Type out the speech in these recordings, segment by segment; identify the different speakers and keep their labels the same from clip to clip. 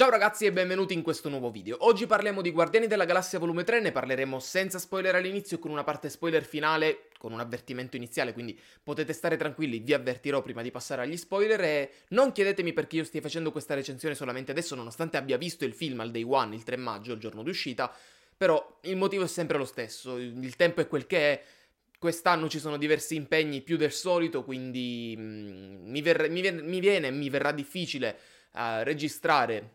Speaker 1: Ciao ragazzi e benvenuti in questo nuovo video. Oggi parliamo di Guardiani della Galassia Volume 3, ne parleremo senza spoiler all'inizio con una parte spoiler finale, con un avvertimento iniziale, quindi potete stare tranquilli, vi avvertirò prima di passare agli spoiler e non chiedetemi perché io stia facendo questa recensione solamente adesso, nonostante abbia visto il film al day one, il 3 maggio, il giorno di uscita, però il motivo è sempre lo stesso, il tempo è quel che è, Quest'anno ci sono diversi impegni più del solito, quindi mm, mi, ver- mi, ver- mi viene, mi verrà difficile uh, registrare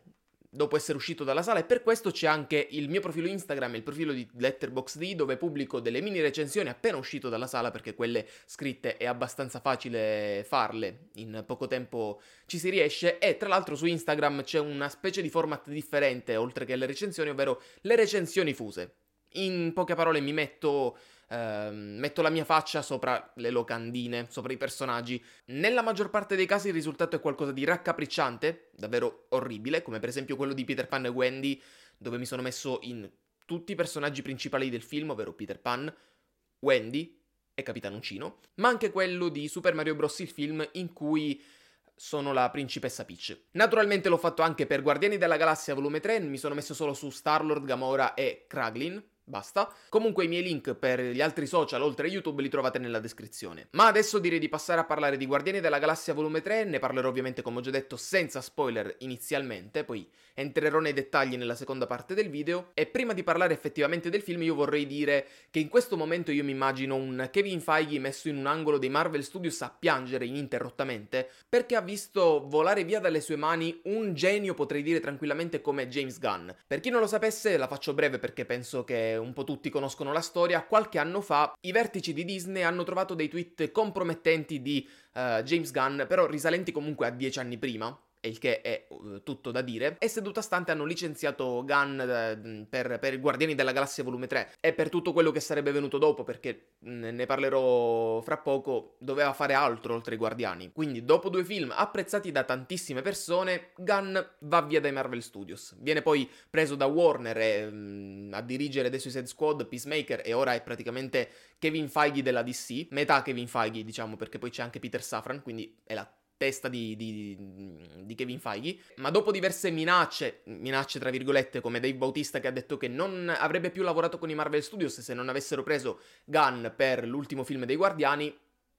Speaker 1: dopo essere uscito dalla sala e per questo c'è anche il mio profilo Instagram e il profilo di Letterboxd dove pubblico delle mini recensioni appena uscito dalla sala perché quelle scritte è abbastanza facile farle, in poco tempo ci si riesce e tra l'altro su Instagram c'è una specie di format differente oltre che le recensioni, ovvero le recensioni fuse. In poche parole mi metto eh, metto la mia faccia sopra le locandine, sopra i personaggi. Nella maggior parte dei casi il risultato è qualcosa di raccapricciante, davvero orribile, come per esempio quello di Peter Pan e Wendy, dove mi sono messo in tutti i personaggi principali del film, ovvero Peter Pan, Wendy e Capitan Uncino, ma anche quello di Super Mario Bros. il film in cui sono la principessa Peach. Naturalmente l'ho fatto anche per Guardiani della Galassia volume 3, mi sono messo solo su Star-Lord, Gamora e Kraglin, Basta. Comunque i miei link per gli altri social oltre a YouTube li trovate nella descrizione. Ma adesso direi di passare a parlare di Guardiani della Galassia volume 3, ne parlerò ovviamente come ho già detto senza spoiler inizialmente, poi entrerò nei dettagli nella seconda parte del video e prima di parlare effettivamente del film io vorrei dire che in questo momento io mi immagino un Kevin Feige messo in un angolo dei Marvel Studios a piangere ininterrottamente perché ha visto volare via dalle sue mani un genio potrei dire tranquillamente come James Gunn. Per chi non lo sapesse la faccio breve perché penso che un po' tutti conoscono la storia, qualche anno fa i vertici di Disney hanno trovato dei tweet compromettenti di eh, James Gunn, però risalenti comunque a dieci anni prima, il che è uh, tutto da dire, e seduta stante hanno licenziato Gunn eh, per, per Guardiani della Galassia Volume 3 e per tutto quello che sarebbe venuto dopo, perché ne parlerò fra poco, doveva fare altro oltre i Guardiani. Quindi dopo due film apprezzati da tantissime persone, Gunn va via dai Marvel Studios. Viene poi preso da Warner e, a dirigere The Suicide Squad, Peacemaker e ora è praticamente Kevin Feige della DC, metà Kevin Feige diciamo perché poi c'è anche Peter Safran, quindi è la testa di, di, di, Kevin Feige, ma dopo diverse minacce, minacce tra virgolette come Dave Bautista che ha detto che non avrebbe più lavorato con i Marvel Studios se non avessero preso Gunn per l'ultimo film dei Guardiani,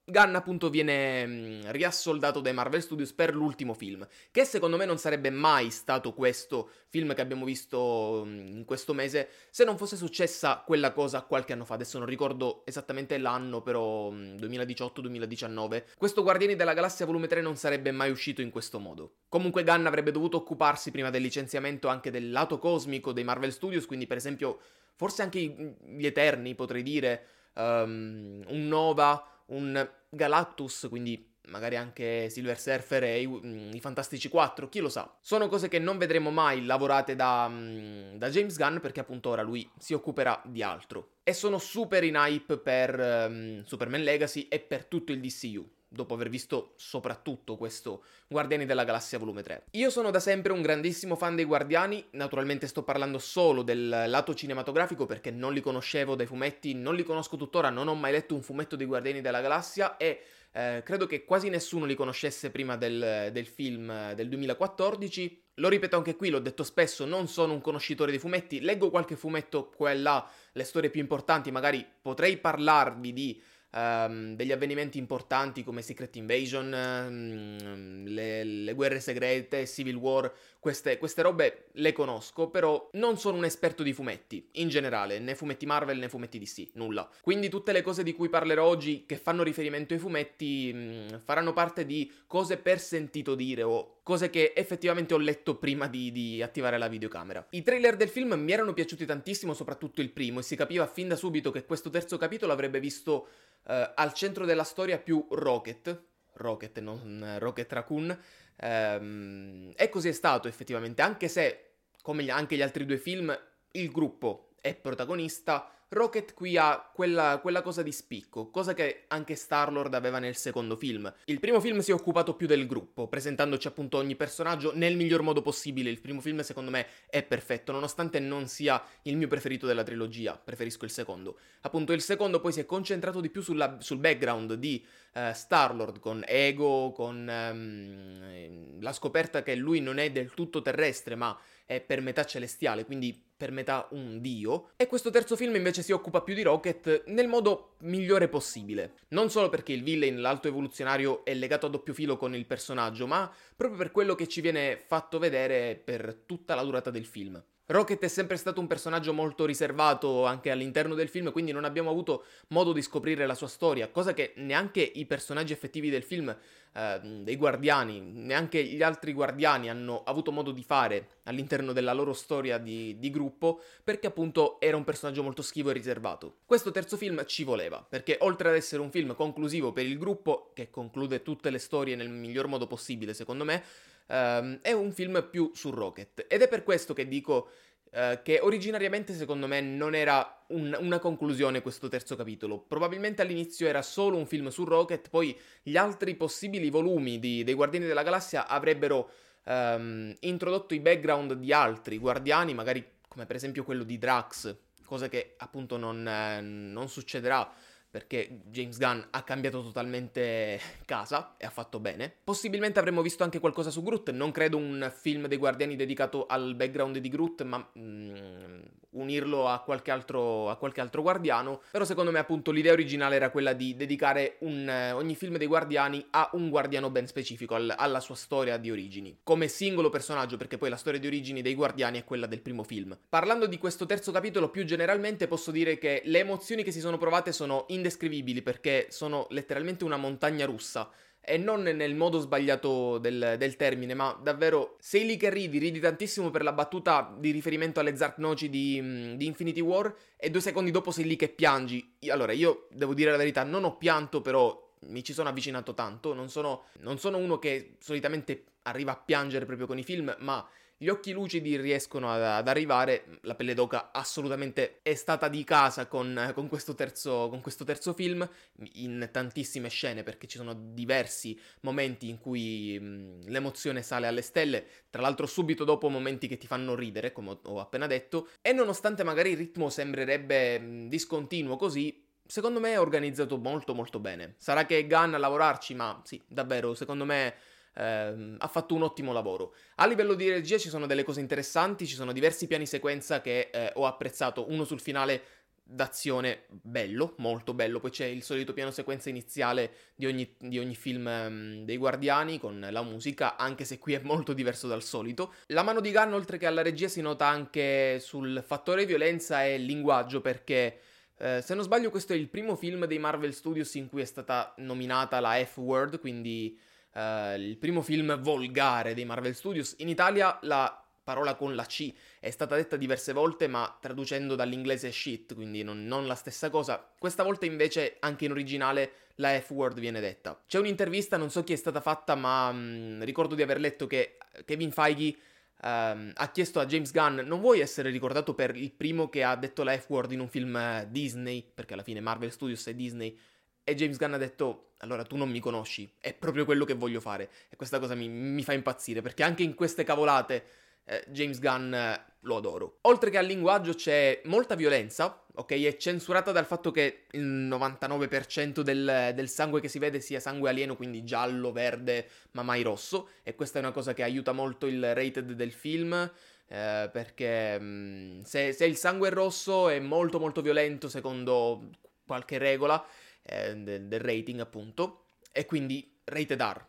Speaker 1: Gunn appunto viene mh, riassoldato dai Marvel Studios per l'ultimo film, che secondo me non sarebbe mai stato questo film che abbiamo visto mh, in questo mese se non fosse successa quella cosa qualche anno fa, adesso non ricordo esattamente l'anno, però 2018-2019. Questo Guardiani della Galassia volume 3 non sarebbe mai uscito in questo modo. Comunque Gunn avrebbe dovuto occuparsi prima del licenziamento anche del lato cosmico dei Marvel Studios, quindi per esempio forse anche gli Eterni potrei dire, um, un Nova un Galactus, quindi magari anche Silver Surfer e i, mm, i, Fantastici 4, chi lo sa. Sono cose che non vedremo mai lavorate da, mm, da, James Gunn perché appunto ora lui si occuperà di altro. E sono super in hype per um, Superman Legacy e per tutto il DCU dopo aver visto soprattutto questo Guardiani della Galassia Volume 3. Io sono da sempre un grandissimo fan dei Guardiani, naturalmente sto parlando solo del lato cinematografico perché non li conoscevo dai fumetti, non li conosco tuttora, non ho mai letto un fumetto dei Guardiani della Galassia e eh, credo che quasi nessuno li conoscesse prima del, del film eh, del 2014. Lo ripeto anche qui, l'ho detto spesso, non sono un conoscitore di fumetti, leggo qualche fumetto qua e là, le storie più importanti, magari potrei parlarvi di um, degli avvenimenti importanti come Secret Invasion, um, le, le, guerre segrete, Civil War, queste, queste robe le conosco, però non sono un esperto di fumetti, in generale, né fumetti Marvel né fumetti DC, nulla. Quindi tutte le cose di cui parlerò oggi che fanno riferimento ai fumetti mh, mm, faranno parte di cose per sentito dire o cose che effettivamente ho letto prima di, di, attivare la videocamera. I trailer del film mi erano piaciuti tantissimo, soprattutto il primo, e si capiva fin da subito che questo terzo capitolo avrebbe visto eh, al centro della storia più Rocket, Rocket, non eh, Rocket Raccoon, ehm, e così è stato effettivamente, anche se, come gli, anche gli altri due film, il gruppo è protagonista, Rocket qui ha quella, quella, cosa di spicco, cosa che anche Star-Lord aveva nel secondo film. Il primo film si è occupato più del gruppo, presentandoci appunto ogni personaggio nel miglior modo possibile. Il primo film secondo me è perfetto, nonostante non sia il mio preferito della trilogia, preferisco il secondo. Appunto il secondo poi si è concentrato di più sulla, sul background di uh, Star-Lord, con Ego, con um, la scoperta che lui non è del tutto terrestre, ma è per metà celestiale, quindi per metà un dio, e questo terzo film invece si occupa più di Rocket nel modo migliore possibile. Non solo perché il villain, l'alto evoluzionario, è legato a doppio filo con il personaggio, ma proprio per quello che ci viene fatto vedere per tutta la durata del film. Rocket è sempre stato un personaggio molto riservato anche all'interno del film, quindi non abbiamo avuto modo di scoprire la sua storia, cosa che neanche i personaggi effettivi del film, eh, dei guardiani, neanche gli altri guardiani hanno avuto modo di fare all'interno della loro storia di, di gruppo, perché appunto era un personaggio molto schivo e riservato. Questo terzo film ci voleva, perché oltre ad essere un film conclusivo per il gruppo, che conclude tutte le storie nel miglior modo possibile secondo me, um, è un film più su Rocket. Ed è per questo che dico uh, che originariamente secondo me non era un, una conclusione questo terzo capitolo. Probabilmente all'inizio era solo un film su Rocket, poi gli altri possibili volumi di, dei Guardiani della Galassia avrebbero um, introdotto i background di altri guardiani, magari come per esempio quello di Drax, cosa che appunto non, eh, non succederà perché James Gunn ha cambiato totalmente casa e ha fatto bene. Possibilmente avremmo visto anche qualcosa su Groot, non credo un film dei Guardiani dedicato al background di Groot, ma mm, unirlo a qualche, altro, a qualche, altro, guardiano, però secondo me appunto l'idea originale era quella di dedicare un, ogni film dei Guardiani a un guardiano ben specifico, al, alla sua storia di origini, come singolo personaggio, perché poi la storia di origini dei Guardiani è quella del primo film. Parlando di questo terzo capitolo più generalmente posso dire che le emozioni che si sono provate sono indescrivibili indescrivibili perché sono letteralmente una montagna russa e non nel modo sbagliato del, del, termine, ma davvero sei lì che ridi, ridi tantissimo per la battuta di riferimento alle Zark Noci di, mm, di, Infinity War e due secondi dopo sei lì che piangi. Allora, io devo dire la verità, non ho pianto, però mi ci sono avvicinato tanto, non sono, non sono uno che solitamente arriva a piangere proprio con i film, ma gli occhi lucidi riescono ad, ad arrivare, la pelle d'oca assolutamente è stata di casa con, con, questo terzo, con, questo terzo, film, in tantissime scene perché ci sono diversi momenti in cui mh, mm, l'emozione sale alle stelle, tra l'altro subito dopo momenti che ti fanno ridere, come ho, ho appena detto, e nonostante magari il ritmo sembrerebbe mh, mm, discontinuo così, secondo me è organizzato molto molto bene. Sarà che Gunn a lavorarci, ma sì, davvero, secondo me ehm, ha fatto un ottimo lavoro. A livello di regia ci sono delle cose interessanti, ci sono diversi piani sequenza che eh, ho apprezzato, uno sul finale d'azione bello, molto bello, poi c'è il solito piano sequenza iniziale di ogni, di ogni film um, dei Guardiani con la musica, anche se qui è molto diverso dal solito. La mano di Gunn, oltre che alla regia, si nota anche sul fattore violenza e linguaggio perché... Eh, se non sbaglio questo è il primo film dei Marvel Studios in cui è stata nominata la F-Word, quindi eh, il primo film volgare dei Marvel Studios. In Italia la parola con la C è stata detta diverse volte, ma traducendo dall'inglese shit, quindi non, non, la stessa cosa. Questa volta invece anche in originale la F-word viene detta. C'è un'intervista, non so chi è stata fatta, ma mh, mm, ricordo di aver letto che Kevin Feige Um, ha chiesto a James Gunn: Non vuoi essere ricordato per il primo che ha detto la F-word in un film eh, Disney? Perché alla fine Marvel Studios è Disney. E James Gunn ha detto, allora tu non mi conosci, è proprio quello che voglio fare. E questa cosa mi, mi fa impazzire, perché anche in queste cavolate eh, James Gunn eh, lo adoro. Oltre che al linguaggio c'è molta violenza, ok? È censurata dal fatto che il 99% del, del, sangue che si vede sia sangue alieno, quindi giallo, verde, ma mai rosso. E questa è una cosa che aiuta molto il rated del film. Eh, perché mh, mm, se, se il sangue è rosso è molto molto violento secondo qualche regola eh, del, del rating appunto, e quindi rated R,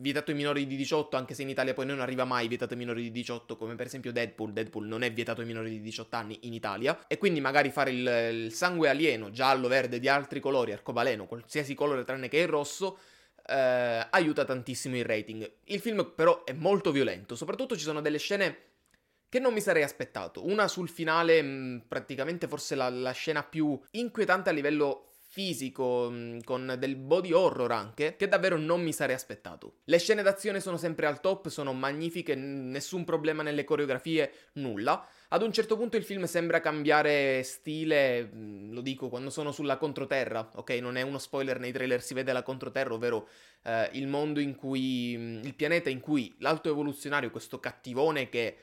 Speaker 1: vietato ai minori di 18, anche se in Italia poi non arriva mai vietato ai minori di 18, come per esempio Deadpool. Deadpool non è vietato ai minori di 18 anni in Italia. E quindi magari fare il, il sangue alieno, giallo, verde, di altri colori, arcobaleno, qualsiasi colore tranne che il rosso. Eh, aiuta tantissimo il rating. Il film, però, è molto violento. Soprattutto ci sono delle scene che non mi sarei aspettato. Una sul finale, mh, praticamente forse la, la scena più inquietante a livello fisico, mm, con del body horror anche, che davvero non mi sarei aspettato. Le scene d'azione sono sempre al top, sono magnifiche, nessun problema nelle coreografie, nulla. Ad un certo punto il film sembra cambiare stile, mm, lo dico quando sono sulla controterra, ok? Non è uno spoiler, nei trailer si vede la controterra, ovvero eh, il mondo in cui, mm, il pianeta in cui l'alto evoluzionario, questo cattivone che,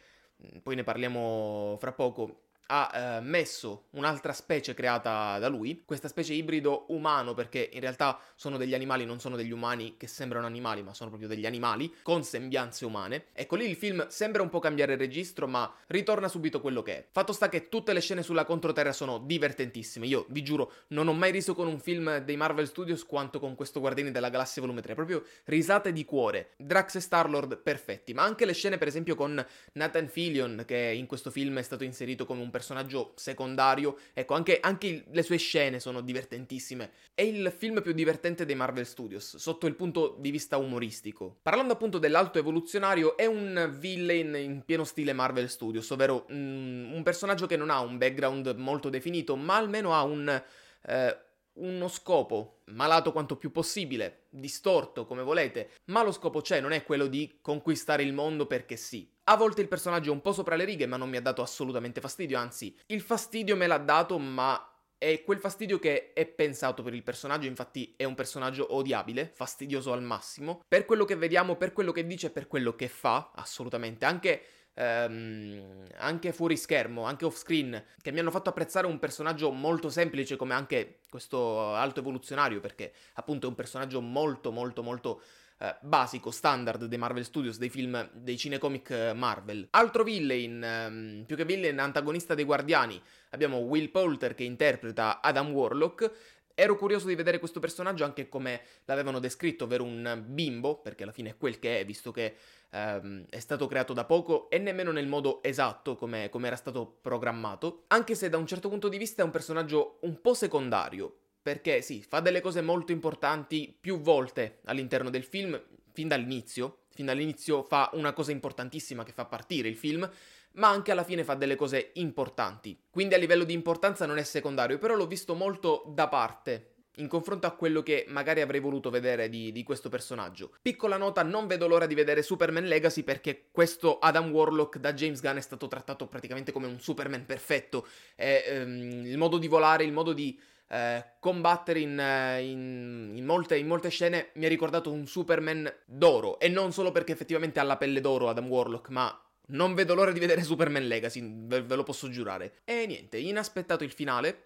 Speaker 1: poi ne parliamo fra poco, ha eh, messo un'altra specie creata da lui, questa specie ibrido umano, perché in realtà sono degli animali, non sono degli umani che sembrano animali, ma sono proprio degli animali, con sembianze umane. Ecco lì il film sembra un po' cambiare registro, ma ritorna subito quello che è. Fatto sta che tutte le scene sulla controterra sono divertentissime, io vi giuro, non ho mai riso con un film dei Marvel Studios quanto con questo Guardiani della Galassia Volume 3, proprio risate di cuore, Drax e Star-Lord perfetti, ma anche le scene per esempio con Nathan Fillion, che in questo film è stato inserito come un personaggio personaggio secondario. Ecco, anche, anche, le sue scene sono divertentissime. È il film più divertente dei Marvel Studios, sotto il punto di vista umoristico. Parlando appunto dell'alto evoluzionario, è un villain in pieno stile Marvel Studios, ovvero mm, un personaggio che non ha un background molto definito, ma almeno ha un... Eh, uno scopo, malato quanto più possibile, distorto come volete, ma lo scopo c'è, non è quello di conquistare il mondo perché sì. A volte il personaggio è un po' sopra le righe, ma non mi ha dato assolutamente fastidio, anzi, il fastidio me l'ha dato, ma è quel fastidio che è pensato per il personaggio, infatti è un personaggio odiabile, fastidioso al massimo, per quello che vediamo, per quello che dice, per quello che fa, assolutamente, anche, ehm, anche fuori schermo, anche off screen, che mi hanno fatto apprezzare un personaggio molto semplice come anche questo alto evoluzionario, perché appunto è un personaggio molto molto molto eh, basico, standard dei Marvel Studios, dei film, dei cinecomic eh, Marvel. Altro villain, ehm, più che villain, antagonista dei Guardiani, abbiamo Will Poulter che interpreta Adam Warlock. Ero curioso di vedere questo personaggio anche come l'avevano descritto, ovvero un bimbo, perché alla fine è quel che è, visto che ehm, è stato creato da poco e nemmeno nel modo esatto come, come era stato programmato, anche se da un certo punto di vista è un personaggio un po' secondario, perché sì, fa delle cose molto importanti più volte all'interno del film, fin dall'inizio, fin dall'inizio fa una cosa importantissima che fa partire il film, ma anche alla fine fa delle cose importanti. Quindi a livello di importanza non è secondario, però l'ho visto molto da parte in confronto a quello che magari avrei voluto vedere di, di, questo personaggio. Piccola nota, non vedo l'ora di vedere Superman Legacy perché questo Adam Warlock da James Gunn è stato trattato praticamente come un Superman perfetto. È, ehm, il modo di volare, il modo di eh, combattere in, eh, in, in, molte, in, molte, scene mi ha ricordato un Superman d'oro. E non solo perché effettivamente ha la pelle d'oro Adam Warlock, ma non vedo l'ora di vedere Superman Legacy, ve, ve lo posso giurare. E niente, inaspettato il finale,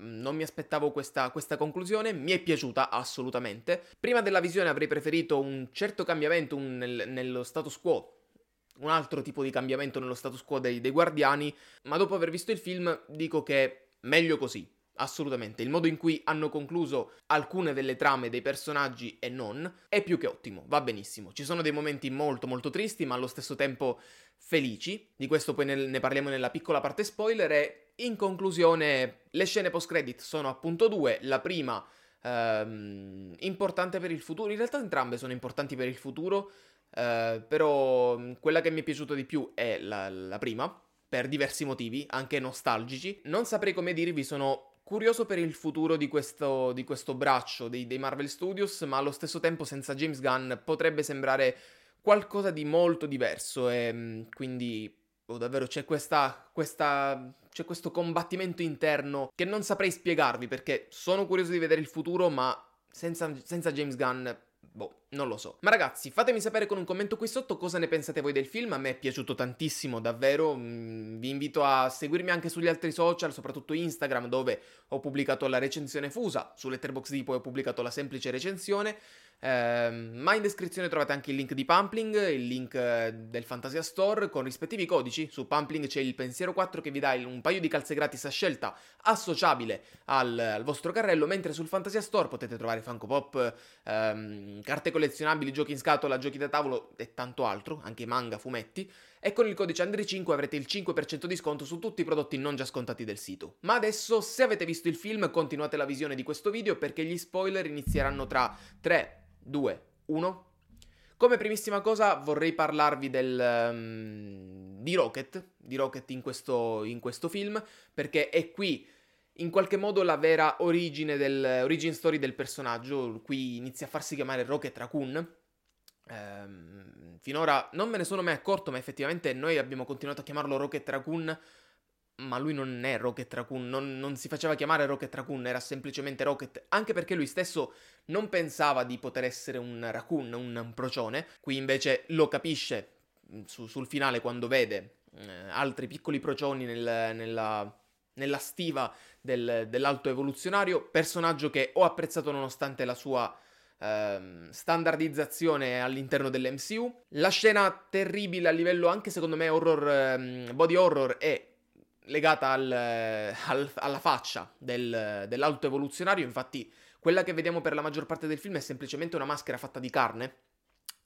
Speaker 1: mm, non mi aspettavo questa, questa, conclusione, mi è piaciuta assolutamente. Prima della visione avrei preferito un certo cambiamento un, nel, nello status quo, un altro tipo di cambiamento nello status quo dei, dei guardiani, ma dopo aver visto il film dico che meglio così assolutamente. Il modo in cui hanno concluso alcune delle trame dei personaggi e non è più che ottimo, va benissimo. Ci sono dei momenti molto molto tristi, ma allo stesso tempo felici. Di questo poi ne parliamo nella piccola parte spoiler e in conclusione le scene post credit sono appunto due, la prima ehm, importante per il futuro, in realtà entrambe sono importanti per il futuro, eh, però mm, quella che mi è piaciuta di più è la, la prima per diversi motivi, anche nostalgici. Non saprei come dirvi, sono Curioso per il futuro di questo, di questo braccio dei, dei Marvel Studios, ma allo stesso tempo senza James Gunn potrebbe sembrare qualcosa di molto diverso e ehm, quindi oh, davvero c'è questa, questa c'è questo combattimento interno che non saprei spiegarvi perché sono curioso di vedere il futuro ma senza, senza James Gunn boh, non lo so. Ma ragazzi, fatemi sapere con un commento qui sotto cosa ne pensate voi del film. A me è piaciuto tantissimo, davvero. Mm, vi invito a seguirmi anche sugli altri social, soprattutto Instagram, dove ho pubblicato la recensione fusa. Su Letterboxd poi ho pubblicato la semplice recensione. Eh, ma in descrizione trovate anche il link di Pumpling, il link eh, del Fantasia Store con rispettivi codici. Su Pumpling c'è il Pensiero 4 che vi dà un paio di calze gratis a scelta associabile al, al vostro carrello, mentre sul Fantasia Store potete trovare Funko Pop, ehm, carte collettive collezionabili, giochi in scatola, giochi da tavolo e tanto altro, anche manga, fumetti, e con il codice Andri5 avrete il 5% di sconto su tutti i prodotti non già scontati del sito. Ma adesso, se avete visto il film, continuate la visione di questo video perché gli spoiler inizieranno tra 3, 2, 1. Come primissima cosa vorrei parlarvi del, um, di Rocket, di Rocket in questo, in questo film, perché è qui in qualche modo la vera origine del, origin story del personaggio, qui inizia a farsi chiamare Rocket Raccoon. Ehm, finora non me ne sono mai accorto, ma effettivamente noi abbiamo continuato a chiamarlo Rocket Raccoon, ma lui non è Rocket Raccoon, non, non si faceva chiamare Rocket Raccoon, era semplicemente Rocket, anche perché lui stesso non pensava di poter essere un raccoon, un, procione, qui invece lo capisce mm, su, sul finale quando vede eh, altri piccoli procioni nel, nella nella stiva del, dell'alto evoluzionario, personaggio che ho apprezzato nonostante la sua ehm, standardizzazione all'interno dell'MCU. La scena terribile a livello anche secondo me horror, ehm, body horror è legata al, al, alla faccia del, dell'alto evoluzionario, infatti quella che vediamo per la maggior parte del film è semplicemente una maschera fatta di carne,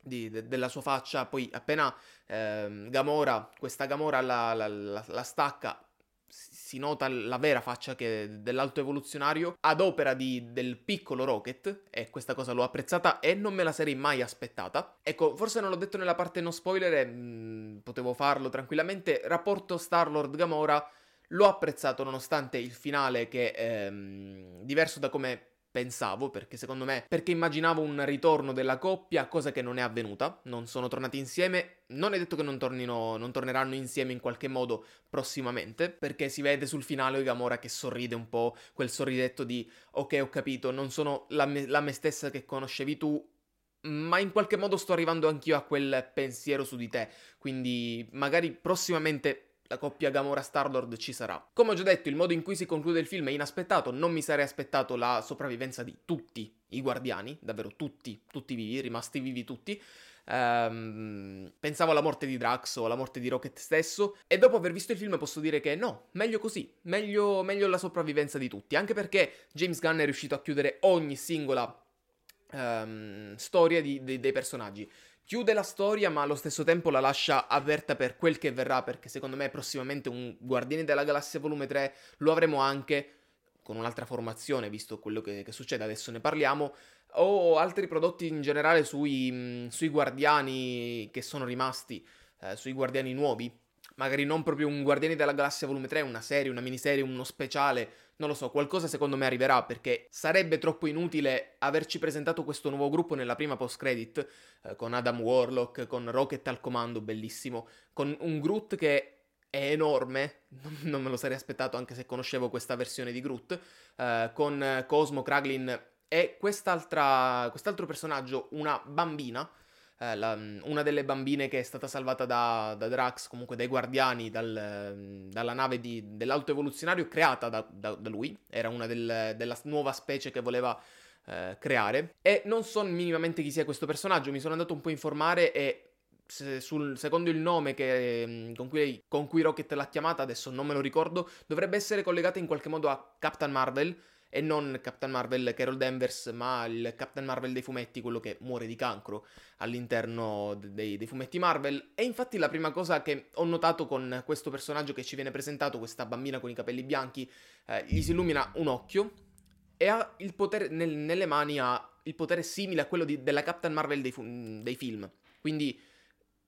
Speaker 1: di, de, della sua faccia, poi appena ehm, Gamora, questa Gamora la, la, la, la stacca, si nota la vera faccia dell'alto evoluzionario ad opera di, del piccolo Rocket e questa cosa l'ho apprezzata e non me la sarei mai aspettata. Ecco, forse non l'ho detto nella parte no spoiler e mh, mm, potevo farlo tranquillamente. Rapporto Star-Lord Gamora l'ho apprezzato nonostante il finale che ehm, diverso da come pensavo, perché secondo me, perché immaginavo un ritorno della coppia, cosa che non è avvenuta, non sono tornati insieme, non è detto che non, tornino, non torneranno insieme in qualche modo prossimamente, perché si vede sul finale Ogamora che sorride un po', quel sorridetto di ok ho capito, non sono la me, la me stessa che conoscevi tu, ma in qualche modo sto arrivando anch'io a quel pensiero su di te, quindi magari prossimamente la coppia Gamora-Starlord ci sarà. Come ho già detto, il modo in cui si conclude il film è inaspettato, non mi sarei aspettato la sopravvivenza di tutti i guardiani, davvero tutti, tutti vivi, rimasti vivi tutti. Um, pensavo alla morte di Drax o alla morte di Rocket stesso e dopo aver visto il film posso dire che no, meglio così, meglio, meglio la sopravvivenza di tutti, anche perché James Gunn è riuscito a chiudere ogni singola um, storia di, di, dei personaggi chiude la storia ma allo stesso tempo la lascia aperta per quel che verrà perché secondo me prossimamente un Guardiani della Galassia volume 3 lo avremo anche con un'altra formazione visto quello che, che succede adesso ne parliamo o altri prodotti in generale sui, sui Guardiani che sono rimasti eh, sui Guardiani nuovi magari non proprio un Guardiani della Galassia volume 3, una serie, una miniserie, uno speciale, non lo so, qualcosa secondo me arriverà perché sarebbe troppo inutile averci presentato questo nuovo gruppo nella prima post credit eh, con Adam Warlock, con Rocket al comando, bellissimo, con un Groot che è enorme, non me lo sarei aspettato anche se conoscevo questa versione di Groot, eh, con Cosmo Kraglin e quest'altro personaggio, una bambina, eh, la, mm, una delle bambine che è stata salvata da, da Drax, comunque dai guardiani, dal, mm, dalla nave di, dell'alto evoluzionario creata da, da, da lui, era una del, della nuova specie che voleva eh, creare. E non so minimamente chi sia questo personaggio, mi sono andato un po' a informare e se sul, secondo il nome che, mm, con, cui, con cui Rocket l'ha chiamata, adesso non me lo ricordo, dovrebbe essere collegata in qualche modo a Captain Marvel e non Captain Marvel Carol Danvers, ma il Captain Marvel dei fumetti, quello che muore di cancro all'interno dei, dei fumetti Marvel. E infatti la prima cosa che ho notato con questo personaggio che ci viene presentato, questa bambina con i capelli bianchi, eh, gli si illumina un occhio e ha il potere, nel, nelle mani ha il potere simile a quello di, della Captain Marvel dei, fu- dei film. Quindi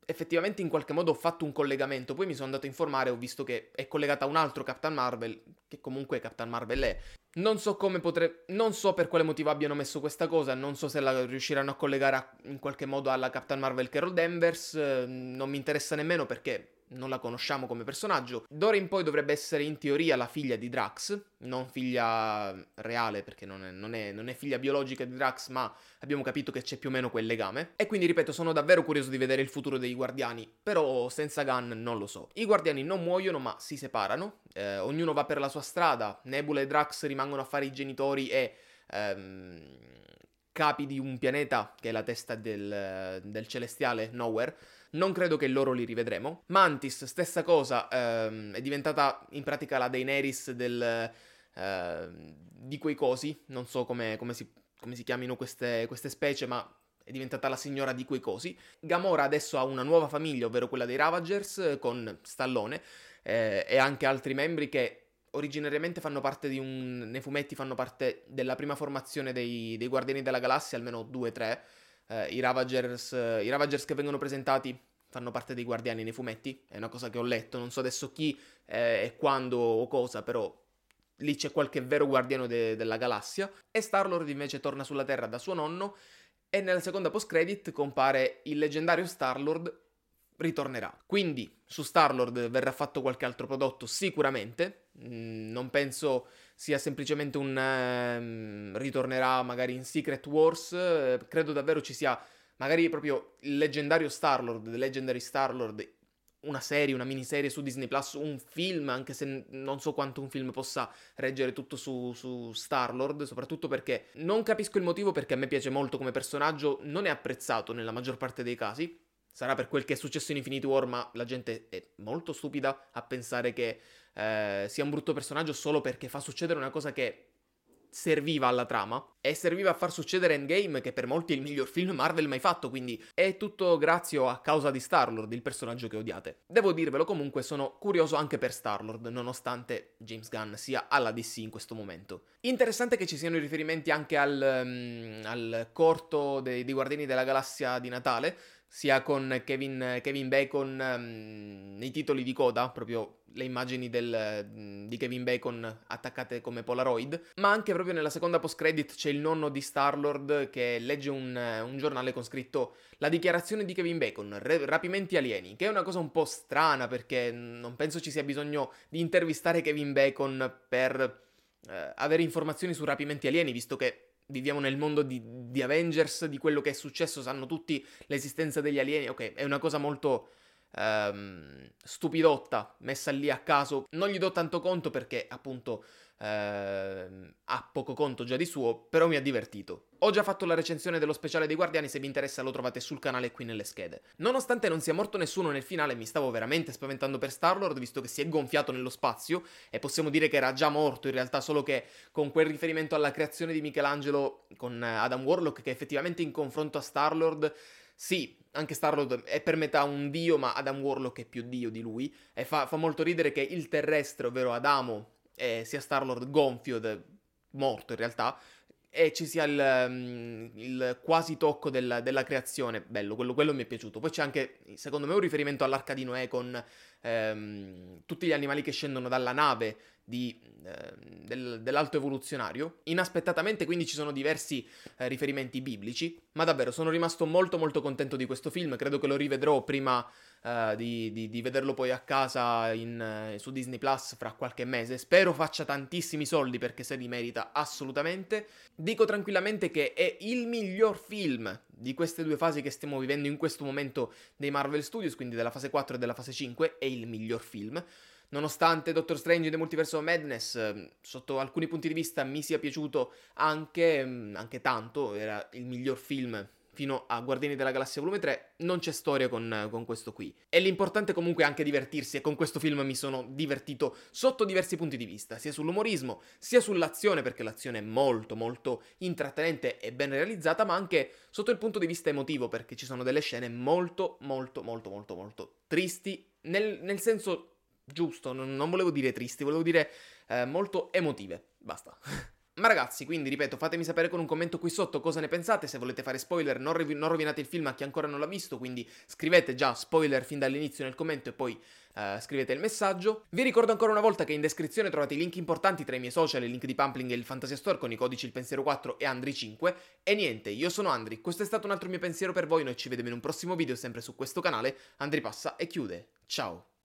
Speaker 1: effettivamente in qualche modo ho fatto un collegamento, poi mi sono andato a informare e ho visto che è collegata a un altro Captain Marvel, che comunque Captain Marvel è. Non so come potre... non so per quale motivo abbiano messo questa cosa, non so se la riusciranno a collegare a... in qualche modo alla Captain Marvel Carol Danvers, eh, non mi interessa nemmeno perché non la conosciamo come personaggio. D'ora in poi dovrebbe essere in teoria la figlia di Drax, non figlia reale perché non è, non, è, non è, figlia biologica di Drax, ma abbiamo capito che c'è più o meno quel legame. E quindi ripeto, sono davvero curioso di vedere il futuro dei Guardiani, però senza Gunn non lo so. I Guardiani non muoiono ma si separano, eh, ognuno va per la sua strada, Nebula e Drax rimangono a fare i genitori e... Ehm, capi di un pianeta che è la testa del, del celestiale Nowhere non credo che loro li rivedremo. Mantis, stessa cosa, ehm, è diventata in pratica la Daenerys del, ehm, di quei cosi, non so come, come, si, come si, chiamino queste, queste specie, ma è diventata la signora di quei cosi. Gamora adesso ha una nuova famiglia, ovvero quella dei Ravagers, con Stallone eh, e anche altri membri che originariamente fanno parte di un... nei fumetti fanno parte della prima formazione dei, dei Guardiani della Galassia, almeno due o tre, eh, i, Ravagers, eh, i Ravagers che vengono presentati fanno parte dei guardiani nei fumetti, è una cosa che ho letto, non so adesso chi eh, e quando o cosa, però lì c'è qualche vero guardiano de- della galassia, e Star-Lord invece torna sulla Terra da suo nonno, e nella seconda post-credit compare il leggendario Star-Lord ritornerà. Quindi su Star-Lord verrà fatto qualche altro prodotto sicuramente, Mm, non penso sia semplicemente un um, ritornerà magari in Secret Wars, eh, credo davvero ci sia magari proprio il leggendario Star-Lord, The Legendary Star-Lord, una serie, una miniserie su Disney Plus, un film, anche se non so quanto un film possa reggere tutto su, su Star-Lord, soprattutto perché non capisco il motivo perché a me piace molto come personaggio, non è apprezzato nella maggior parte dei casi, sarà per quel che è successo in Infinity War, ma la gente è molto stupida a pensare che eh, sia un brutto personaggio solo perché fa succedere una cosa che serviva alla trama e serviva a far succedere Endgame che per molti è il miglior film Marvel mai fatto, quindi è tutto grazie a causa di Star-Lord, il personaggio che odiate. Devo dirvelo comunque, sono curioso anche per Star-Lord, nonostante James Gunn sia alla DC in questo momento. Interessante che ci siano i riferimenti anche al, um, al corto dei, dei Guardiani della Galassia di Natale, sia con Kevin, Kevin Bacon um, nei titoli di coda, proprio le immagini del, mm, di Kevin Bacon attaccate come Polaroid, ma anche proprio nella seconda post-credit c'è il nonno di Starlord che legge un, un, giornale con scritto La dichiarazione di Kevin Bacon, rapimenti alieni, che è una cosa un po' strana perché non penso ci sia bisogno di intervistare Kevin Bacon per eh, avere informazioni su rapimenti alieni, visto che viviamo nel mondo di, di, Avengers, di quello che è successo, sanno tutti l'esistenza degli alieni. Ok, è una cosa molto ehm, stupidotta, messa lì a caso. Non gli do tanto conto perché appunto eh, ha poco conto già di suo, però mi ha divertito. Ho già fatto la recensione dello speciale dei Guardiani, se vi interessa lo trovate sul canale qui nelle schede. Nonostante non sia morto nessuno nel finale, mi stavo veramente spaventando per Starlord, visto che si è gonfiato nello spazio, e possiamo dire che era già morto in realtà, solo che con quel riferimento alla creazione di Michelangelo con eh, Adam Warlock, che effettivamente in confronto a Starlord... Sì, anche Starlord è per metà un dio, ma Adam Warlock è più dio di lui. E fa, fa molto ridere che il terrestre, ovvero Adamo, eh, sia Star-Lord gonfio, de, morto in realtà, e ci sia il, mm, il quasi tocco della, della creazione, bello, quello, quello, mi è piaciuto. Poi c'è anche, secondo me, un riferimento all'arca di Noè con ehm, tutti gli animali che scendono dalla nave, di, eh, del, dell'altoevoluzionario. Inaspettatamente quindi ci sono diversi eh, riferimenti biblici, ma davvero sono rimasto molto molto contento di questo film, credo che lo rivedrò prima eh, di, di, di, vederlo poi a casa in, eh, su Disney Plus fra qualche mese. Spero faccia tantissimi soldi perché se li merita assolutamente. Dico tranquillamente che è il miglior film di queste due fasi che stiamo vivendo in questo momento dei Marvel Studios, quindi della fase 4 e della fase 5, è il miglior film nonostante Doctor Strange in The Multiverse of Madness ehm, sotto alcuni punti di vista mi sia piaciuto anche, ehm, anche tanto, era il miglior film fino a Guardiani della Galassia Volume 3, non c'è storia con, con, questo qui. E l'importante comunque è anche divertirsi, e con questo film mi sono divertito sotto diversi punti di vista, sia sull'umorismo, sia sull'azione, perché l'azione è molto molto intrattenente e ben realizzata, ma anche sotto il punto di vista emotivo, perché ci sono delle scene molto molto molto molto molto tristi, nel, nel senso giusto, non, non volevo dire tristi, volevo dire eh, molto emotive. Basta. Ma ragazzi, quindi ripeto, fatemi sapere con un commento qui sotto cosa ne pensate, se volete fare spoiler non, riv- non rovinate il film a chi ancora non l'ha visto, quindi scrivete già spoiler fin dall'inizio nel commento e poi eh, scrivete il messaggio. Vi ricordo ancora una volta che in descrizione trovate i link importanti tra i miei social, il link di Pumpling e il Fantasia Store con i codici il pensiero 4 e Andri 5. E niente, io sono Andri, questo è stato un altro mio pensiero per voi, noi ci vediamo in un prossimo video sempre su questo canale, Andri passa e chiude. Ciao!